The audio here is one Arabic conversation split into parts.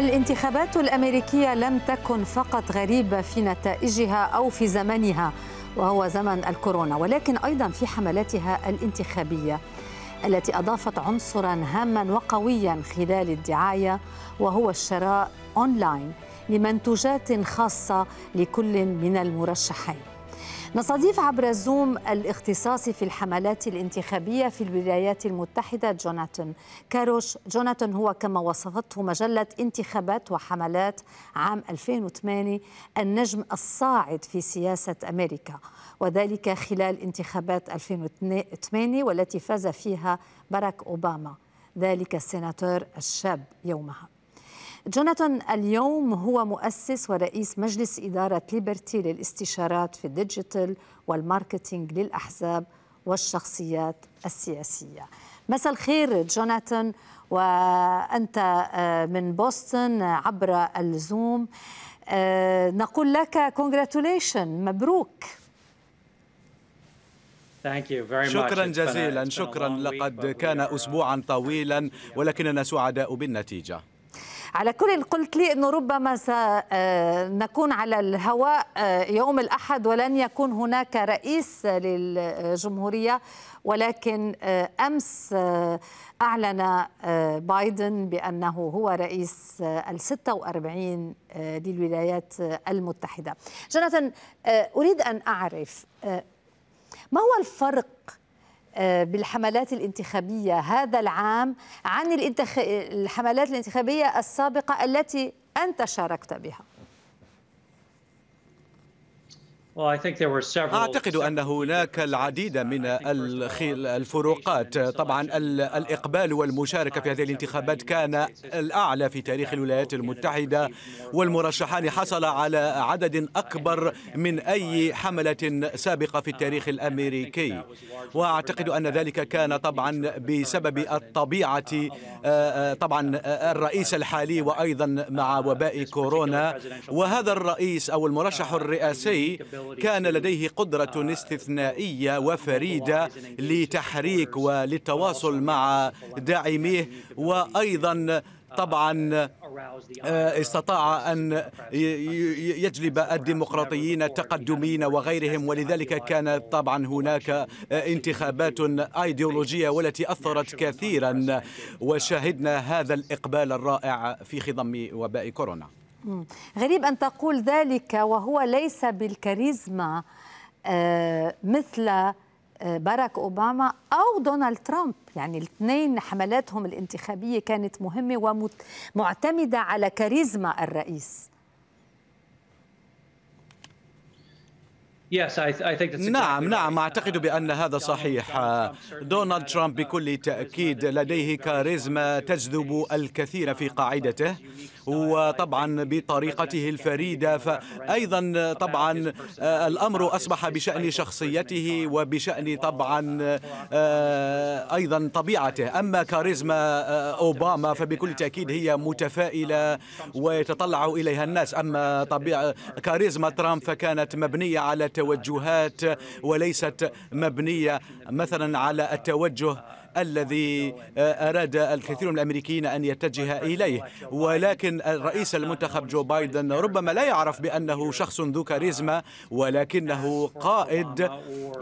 الانتخابات الامريكيه لم تكن فقط غريبه في نتائجها او في زمنها وهو زمن الكورونا ولكن ايضا في حملاتها الانتخابيه التي اضافت عنصرا هاما وقويا خلال الدعايه وهو الشراء اونلاين لمنتوجات خاصه لكل من المرشحين نستضيف عبر الزوم الاختصاصي في الحملات الانتخابية في الولايات المتحدة جوناثان كاروش جوناثان هو كما وصفته مجلة انتخابات وحملات عام 2008 النجم الصاعد في سياسة أمريكا وذلك خلال انتخابات 2008 والتي فاز فيها باراك أوباما ذلك السيناتور الشاب يومها جوناثان اليوم هو مؤسس ورئيس مجلس إدارة ليبرتي للاستشارات في الديجيتال والماركتينج للأحزاب والشخصيات السياسية مساء الخير جوناثان وأنت آه، من بوسطن عبر الزوم آه، نقول لك congratulations مبروك شكرا جزيلا شكرا لقد كان اسبوعا طويلا ولكننا سعداء بالنتيجه على كل قلت لي أنه ربما سنكون آه، على الهواء آه، يوم الأحد ولن يكون هناك رئيس للجمهورية ولكن آه، أمس أعلن بايدن بأنه هو رئيس ال 46 للولايات المتحدة جوناثان أريد أن أعرف ما هو الفرق آه، بالحملات الانتخابية هذا العام عن الحملات الانتخابية السابقة التي أنت شاركت بها أعتقد أن هناك العديد من الفروقات طبعا uh, الإقبال والمشاركة في هذه الانتخابات كان الأعلى في تاريخ الولايات المتحدة والمرشحان حصل على عدد أكبر من أي حملة سابقة في uh, التاريخ الأمريكي وأعتقد أن ذلك كان طبعا بسبب uh, الطبيعة طبعا الرئيس الحالي وأيضا مع وباء كورونا وهذا الرئيس أو المرشح الرئاسي كان لديه قدرة uh, استثنائية وفريدة لتحريك وللتواصل مع داعميه وأيضا uh, طبعا uh, استطاع أن يجلب الديمقراطيين التقدمين وغيرهم ولذلك كانت طبعا هناك انتخابات أيديولوجية والتي أثرت كثيرا وشاهدنا هذا الإقبال الرائع في خضم وباء كورونا غريب أن تقول ذلك وهو ليس بالكاريزما آه، مثل آه، باراك أوباما أو دونالد ترامب يعني الاثنين حملاتهم الانتخابية كانت مهمة ومعتمدة على كاريزما الرئيس نعم نعم أعتقد بأن هذا صحيح دونالد ترامب بكل تأكيد لديه كاريزما تجذب الكثير في قاعدته وطبعا بطريقته الفريدة فأيضا طبعا آه، الأمر أصبح بشأن شخصيته وبشأن طبعا آه، أيضا طبيعته أما كاريزما آه، أوباما فبكل تأكيد هي متفائلة ويتطلع إليها الناس أما طبيعة كاريزما ترامب فكانت مبنية على توجهات وليست مبنية مثلا على التوجه الذي آه، أراد الكثير من الأمريكيين أن يتجه إليه ولكن الرئيس المنتخب جو بايدن ربما لا يعرف بأنه شخص ذو كاريزما ولكنه قائد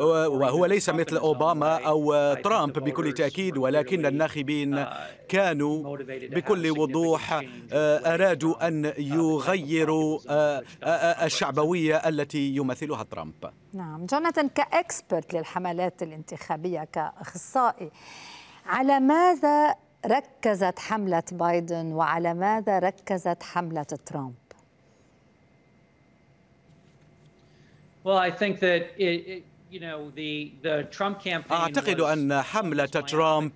وهو ليس مثل أوباما أو ترامب بكل تأكيد ولكن الناخبين كانوا بكل وضوح آه، أرادوا أن يغيروا آه، الشعبوية التي يمثلها ترامب نعم جوناثان كاكسبرت للحملات الانتخابية كأخصائي على ماذا ركزت حملة بايدن وعلى ماذا ركزت حملة ترامب؟ أعتقد أن حملة ترامب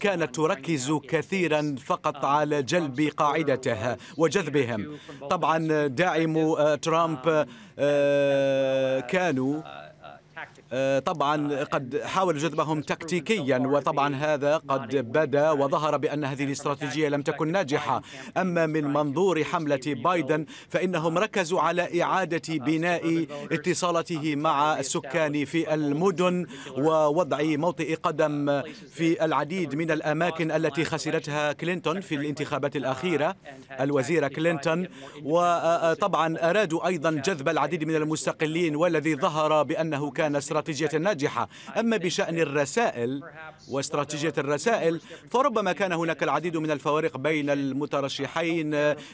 كانت تركز كثيرا فقط um, على جلب قاعدته وجذبهم طبعا uh, داعمو uh, ترامب um, uh, كانوا آه، طبعا قد حاولوا جذبهم تكتيكيا وطبعا هذا قد بدا وظهر بأن هذه الاستراتيجية لم تكن ناجحة أما من منظور حملة بايدن فإنهم ركزوا على إعادة بناء اتصالاته مع السكان في المدن ووضع موطئ قدم في العديد من الأماكن التي خسرتها كلينتون في الانتخابات الأخيرة الوزيرة كلينتون وطبعا أرادوا أيضا جذب العديد من المستقلين والذي ظهر بأنه كان بأن استراتيجية ناجحة أما بشأن الرسائل واستراتيجية الرسائل فربما كان هناك العديد من الفوارق بين المترشحين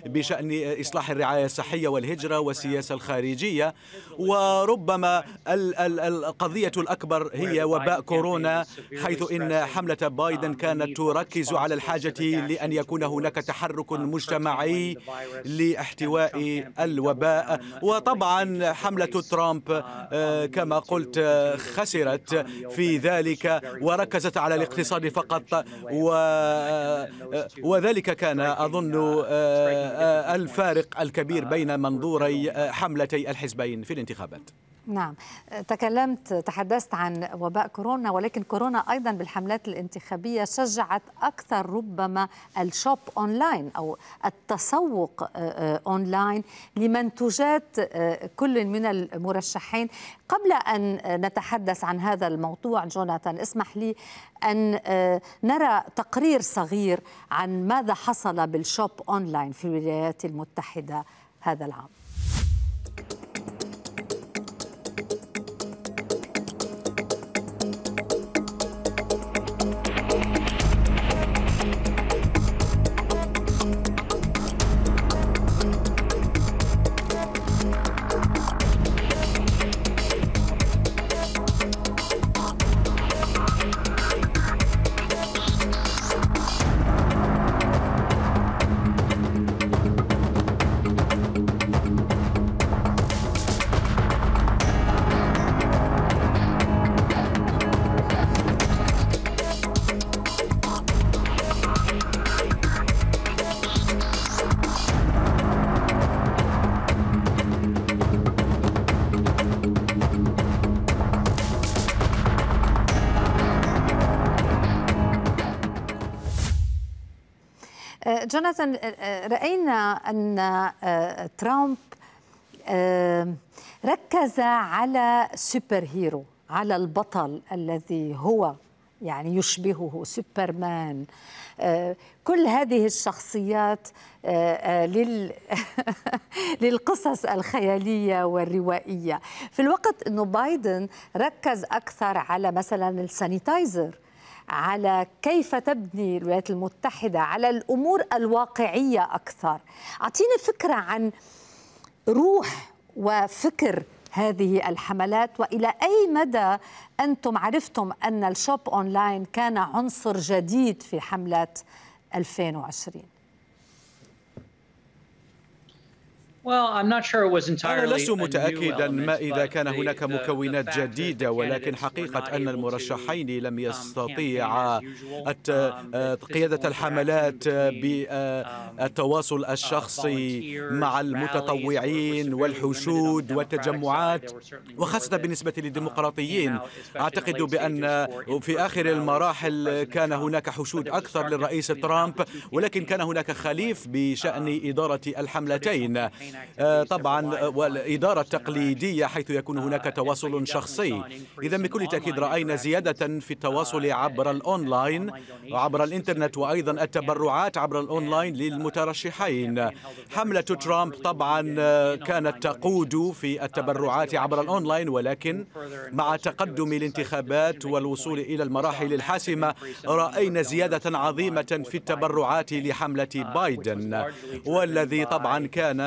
بشأن إصلاح الرعاية الصحية والهجرة والسياسة الخارجية وربما القضية الأكبر هي وباء كورونا حيث إن حملة بايدن كانت تركز على الحاجة لأن يكون هناك تحرك مجتمعي لاحتواء الوباء وطبعا حملة ترامب آه، كما قلت كانت خسرت في ذلك وركزت على الاقتصاد فقط و وذلك كان أظن آه، آه، الفارق الكبير بين منظوري آه، حملتي الحزبين في الانتخابات نعم تكلمت تحدثت عن وباء كورونا ولكن كورونا ايضا بالحملات الانتخابيه شجعت اكثر ربما الشوب اونلاين او التسوق آه، آه، اونلاين لمنتوجات آه، كل من المرشحين قبل ان نتحدث عن هذا الموضوع جوناثان اسمح لي ان نرى تقرير صغير عن ماذا حصل بالشوب اونلاين في الولايات المتحده هذا العام آه، جوناثان آه، آه، راينا ان ترامب ركز على سوبر هيرو على البطل الذي هو يعني يشبهه سوبرمان كل هذه الشخصيات لل... للقصص الخيالية والروائية في الوقت أنه بايدن ركز أكثر على مثلا السانيتايزر على كيف تبني الولايات المتحدة على الأمور الواقعية أكثر أعطيني فكرة عن روح وفكر هذه الحملات والى اي مدى انتم عرفتم ان الشوب اونلاين كان عنصر جديد في حملات 2020 أنا لست متأكدا ما إذا كان هناك مكونات جديدة ولكن حقيقة أن المرشحين لم um, يستطيعا um, آه، قيادة الحملات بالتواصل آه، um, uh, الشخصي مع المتطوعين والحشود والتجمعات وخاصة بالنسبة للديمقراطيين أعتقد بأن في آخر المراحل كان هناك حشود أكثر للرئيس ترامب ولكن كان هناك خليف بشأن إدارة الحملتين آه، آه، طبعا آه، والإدارة التقليدية حيث يكون هناك تواصل شخصي إذا بكل تأكيد رأينا زيادة في التواصل عبر الأونلاين عبر الإنترنت وأيضا التبرعات عبر الأونلاين للمترشحين حملة ترامب طبعا كانت تقود في التبرعات عبر الأونلاين ولكن مع تقدم الانتخابات والوصول إلى المراحل الحاسمة رأينا زيادة عظيمة في التبرعات لحملة بايدن والذي طبعا كان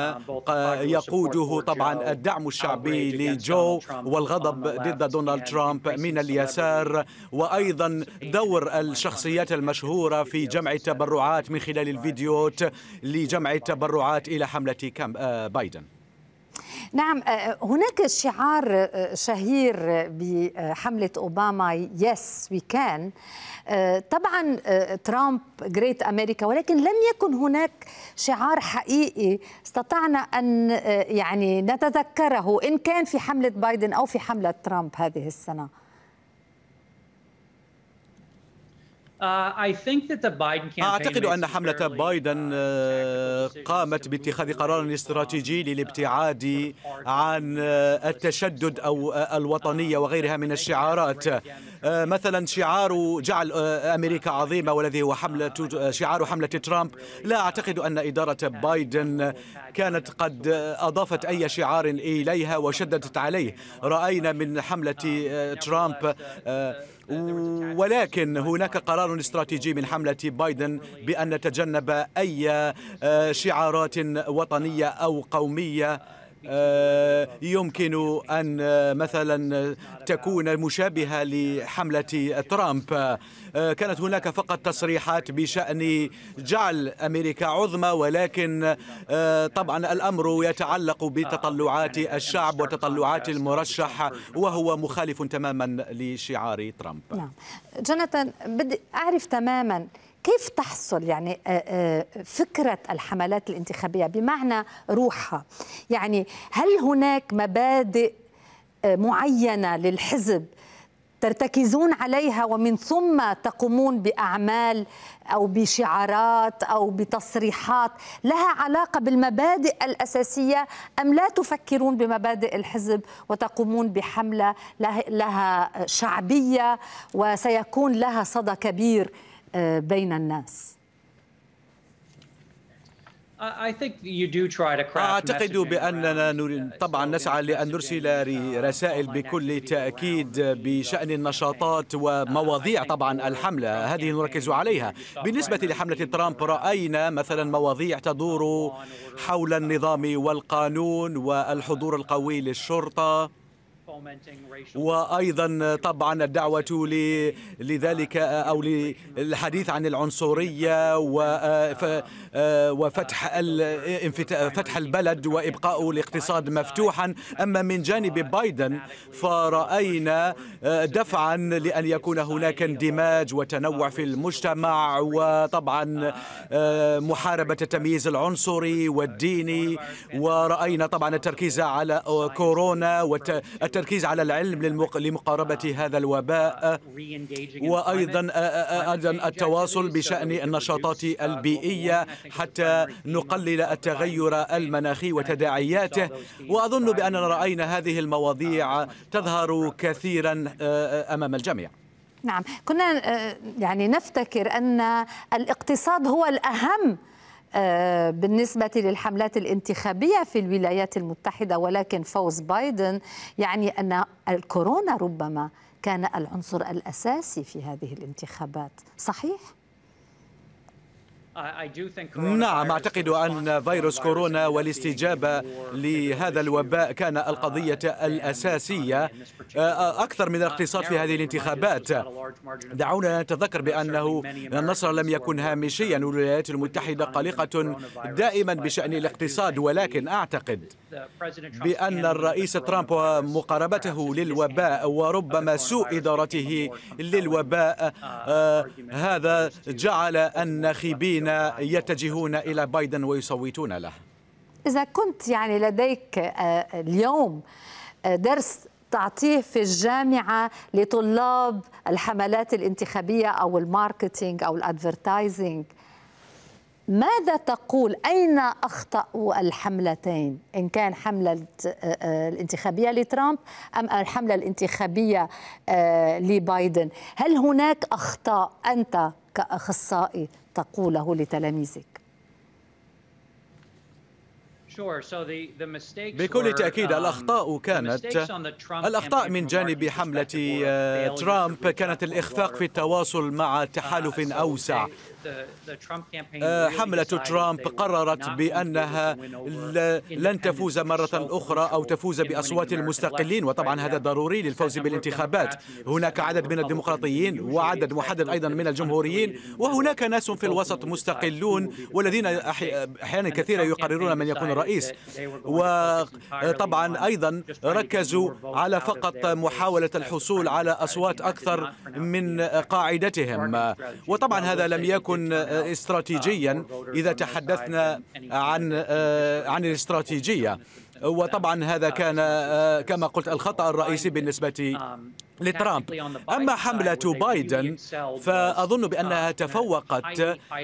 آه، يقوده طبعا الدعم الشعبي لجو والغضب ضد دونالد ترامب من اليسار وأيضا دور الشخصيات المشهورة في جمع التبرعات من خلال الفيديوهات لجمع التبرعات إلى حملة آه، بايدن نعم أه، أه، هناك شعار أه، شهير بحملة أوباما يس وي كان طبعا ترامب جريت أمريكا ولكن لم يكن هناك شعار حقيقي استطعنا أن يعني نتذكره إن كان في حملة بايدن أو في حملة ترامب هذه السنة Uh, أعتقد أن حملة uh, بايدن uh, قامت باتخاذ قرار استراتيجي للابتعاد عن التشدد أو الوطنية وغيرها من الشعارات مثلا شعار جعل أمريكا عظيمة والذي هو حملة شعار حملة ترامب لا أعتقد أن إدارة بايدن كانت قد أضافت أي شعار إليها وشددت عليه رأينا من حملة ترامب ولكن هناك قرار استراتيجي من حملة بايدن بأن نتجنب أي آه، شعارات وطنية أو قومية آه، يمكن أن آه، مثلا آه، تكون مشابهة لحملة ترامب كانت هناك فقط تصريحات بشأن جعل أمريكا عظمى ولكن طبعا الأمر يتعلق بتطلعات الشعب وتطلعات المرشح وهو مخالف تماما لشعار ترامب نعم جوناثان بدي أعرف تماما كيف تحصل يعني آه، آه، فكرة الحملات الانتخابية بمعنى روحها يعني هل هناك مبادئ آه، معينة للحزب ترتكزون عليها ومن ثم تقومون باعمال او بشعارات او بتصريحات لها علاقه بالمبادئ الاساسيه ام لا تفكرون بمبادئ الحزب وتقومون بحمله لها شعبيه وسيكون لها صدى كبير بين الناس أعتقد بأننا uh, طبعا نسعى لأن نرسل رسائل بكل تأكيد بشأن النشاطات uh, ومواضيع طبعا الحملة هذه نركز عليها بالنسبة لحملة ترامب رأينا مثلا مواضيع تدور حول النظام والقانون والحضور القوي للشرطة وايضا طبعا الدعوه لذلك او للحديث عن العنصريه وفتح فتح البلد وابقاء الاقتصاد مفتوحا اما من جانب بايدن فراينا دفعا لان يكون هناك اندماج وتنوع في المجتمع وطبعا محاربه التمييز العنصري والديني وراينا طبعا التركيز على كورونا والتركيز التركيز على العلم للمق... لمقاربة هذا الوباء وأيضا أيضا التواصل بشأن النشاطات البيئية حتى نقلل التغير المناخي وتداعياته وأظن بأننا رأينا هذه المواضيع تظهر كثيرا أمام الجميع نعم كنا يعني نفتكر أن الاقتصاد هو الأهم آه، بالنسبة للحملات الانتخابية في الولايات المتحدة ولكن فوز بايدن يعني أن الكورونا ربما كان العنصر الأساسي في هذه الانتخابات صحيح؟ نعم أعتقد أن فيروس كورونا والاستجابة لهذا الوباء uh, كان القضية uh, الأساسية آه، آه، أكثر من الاقتصاد في هذه الانتخابات دعونا نتذكر بأنه النصر لم يكن هامشيا والولايات المتحدة قلقة دائما بشأن الاقتصاد ولكن أعتقد بأن الرئيس ترامب ومقاربته للوباء وربما سوء إدارته للوباء uh, آه، هذا جعل الناخبين يتجهون إلى بايدن ويصوتون له إذا كنت يعني لديك آه، اليوم آه، درس تعطيه في الجامعة لطلاب الحملات الانتخابية أو الماركتينج أو الأدفرتايزينج ماذا تقول أين أخطأوا الحملتين إن كان حملة آه، آه، الانتخابية لترامب أم الحملة الانتخابية آه، لبايدن هل هناك أخطاء أنت كأخصائي تقوله لتلاميذك بكل تأكيد um, الأخطاء كانت الأخطاء من جانب حملة ترامب كانت الإخفاق في التواصل مع تحالف uh, أوسع آه، حملة ترامب قررت بأنها لن تفوز مرة أخرى أو تفوز بأصوات المستقلين وطبعا هذا ضروري للفوز بالانتخابات هناك عدد من الديمقراطيين وعدد محدد أيضا من الجمهوريين وهناك ناس في الوسط مستقلون والذين أحيانا كثيرة يقررون من يكون الرئيس وطبعا أيضا ركزوا على فقط محاولة الحصول على أصوات أكثر من uh, قاعدتهم وطبعا هذا لم يكن يكن آه، استراتيجيا إذا تحدثنا آه، عن آه، عن الاستراتيجية وطبعا هذا كان كما قلت الخطأ الرئيسي بالنسبة لترامب أما حملة بايدن فأظن بأنها تفوقت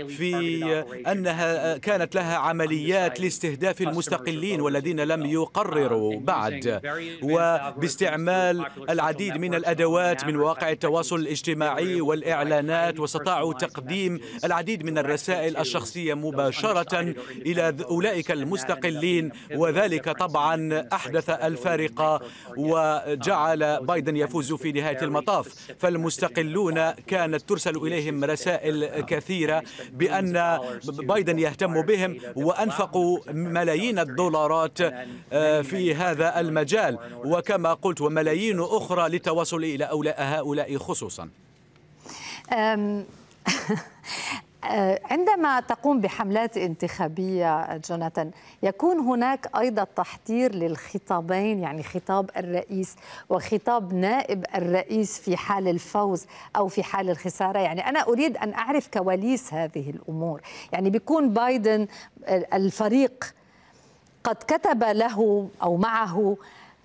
في أنها كانت لها عمليات لاستهداف المستقلين والذين لم يقرروا um, بعد وباستعمال العديد من الأدوات من مواقع التواصل الاجتماعي والإعلانات واستطاعوا تقديم العديد من الرسائل الشخصية مباشرة إلى أولئك المستقلين وذلك طبعا أحدث الفارقة وجعل um, بايدن يفوز في نهاية المطاف فالمستقلون كانت ترسل إليهم رسائل كثيرة بأن بايدن يهتم بهم وأنفقوا ملايين الدولارات آه، في هذا المجال وكما قلت وملايين أخرى للتواصل إلى هؤلاء خصوصا آه، عندما تقوم بحملات انتخابية جوناثان يكون هناك أيضا تحضير للخطابين يعني خطاب الرئيس وخطاب نائب الرئيس في حال الفوز أو في حال الخسارة يعني أنا أريد أن أعرف كواليس هذه الأمور يعني بيكون بايدن الفريق قد كتب له أو معه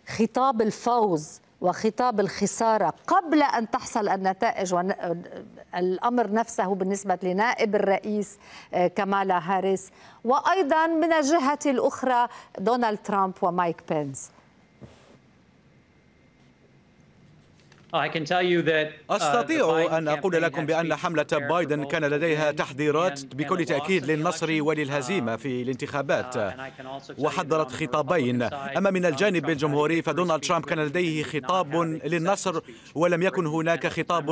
خطاب الفوز وخطاب الخسارة قبل أن تحصل النتائج والأمر نفسه بالنسبة لنائب الرئيس آه، كمالا هاريس وأيضا من الجهة الأخرى دونالد ترامب ومايك بينس Uh, أستطيع أن أقول لكم بأن حملة بايدن كان لديها تحذيرات بكل تأكيد للنصر وللهزيمة في uh, الانتخابات وحضرت خطابين أما من uh, الجانب الجمهوري فدونالد ترامب كان لديه خطاب للنصر ولم يكن هناك خطاب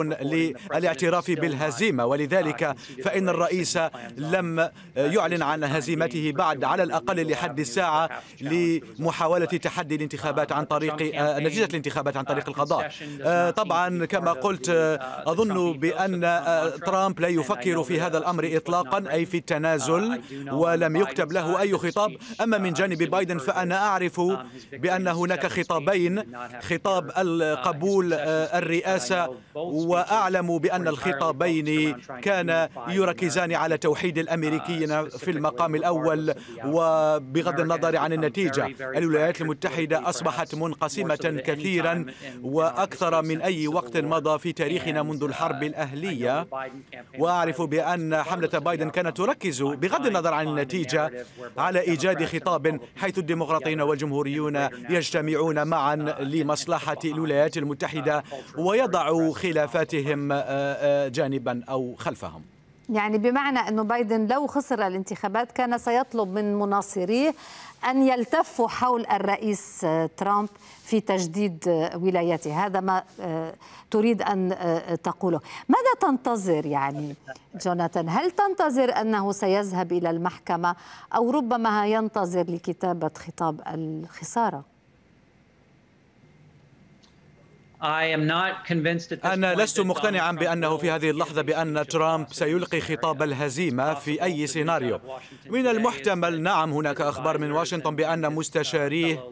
للاعتراف بالهزيمة ولذلك فإن الرئيس لم يعلن عن هزيمته بعد على الأقل لحد الساعة لمحاولة تحدي الانتخابات عن طريق آه، نتيجة الانتخابات عن طريق القضاء طبعا كما قلت أظن بأن آه، ترامب لا يفكر في هذا الأمر إطلاقا أي في التنازل ولم يكتب له أي خطاب أما من جانب بايدن فأنا أعرف بأن هناك خطابين خطاب القبول آه، الرئاسة وأعلم بأن الخطابين كان يركزان على توحيد الأمريكيين في المقام الأول وبغض النظر عن النتيجة الولايات المتحدة أصبحت منقسمة كثيرا وأكثر من من أي وقت مضى في تاريخنا منذ الحرب الأهلية وأعرف بأن حملة بايدن كانت تركز بغض النظر عن النتيجة على إيجاد خطاب حيث الديمقراطيين والجمهوريون يجتمعون معا لمصلحة الولايات المتحدة ويضعوا خلافاتهم آه، آه، جانبا أو خلفهم يعني بمعنى أنه بايدن لو خسر الانتخابات كان سيطلب من مناصريه أن يلتفوا حول الرئيس ترامب في تجديد ولايته هذا ما آه، تريد أن آه، تقوله ماذا تنتظر يعني جوناثان هل تنتظر أنه سيذهب إلى المحكمة أو ربما ينتظر لكتابة خطاب الخسارة أنا لست مقتنعا بأنه في هذه اللحظة بأن ترامب سيلقي خطاب الهزيمة في أي سيناريو من المحتمل نعم هناك أخبار من واشنطن بأن مستشاريه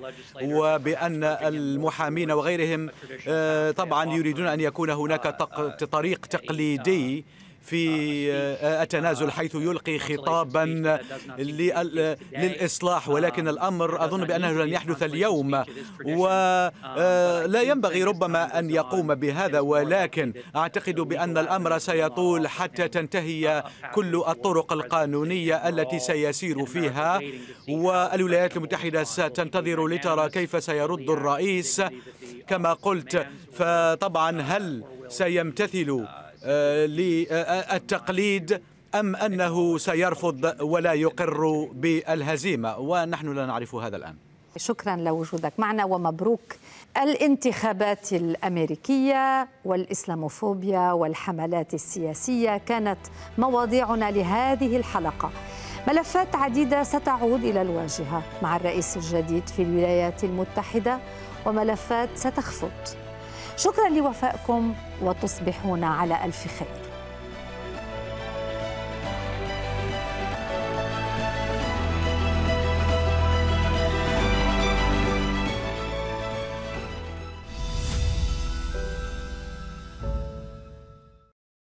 وبأن المحامين وغيرهم آه، طبعا يريدون أن يكون هناك uh, uh, طريق uh, تقليدي في آه، آه، آه، التنازل حيث يلقي خطابا للإصلاح ولكن الأمر أظن بأنه لن يحدث اليوم ولا ينبغي ربما أن يقوم بهذا ولكن أعتقد بأن الأمر سيطول حتى يعني تنتهي كل الطرق القانونية التي سيسير فيها والولايات المتحدة ستنتظر لترى كيف سيرد الرئيس كما قلت فطبعا هل سيمتثل آه، للتقليد آه، آه، أم أنه سيرفض ولا يقر بالهزيمة ونحن لا نعرف هذا الآن شكرا لوجودك معنا ومبروك الانتخابات الامريكيه والاسلاموفوبيا والحملات السياسيه كانت مواضيعنا لهذه الحلقه ملفات عديده ستعود الى الواجهه مع الرئيس الجديد في الولايات المتحده وملفات ستخفض شكرا لوفائكم وتصبحون على ألف خير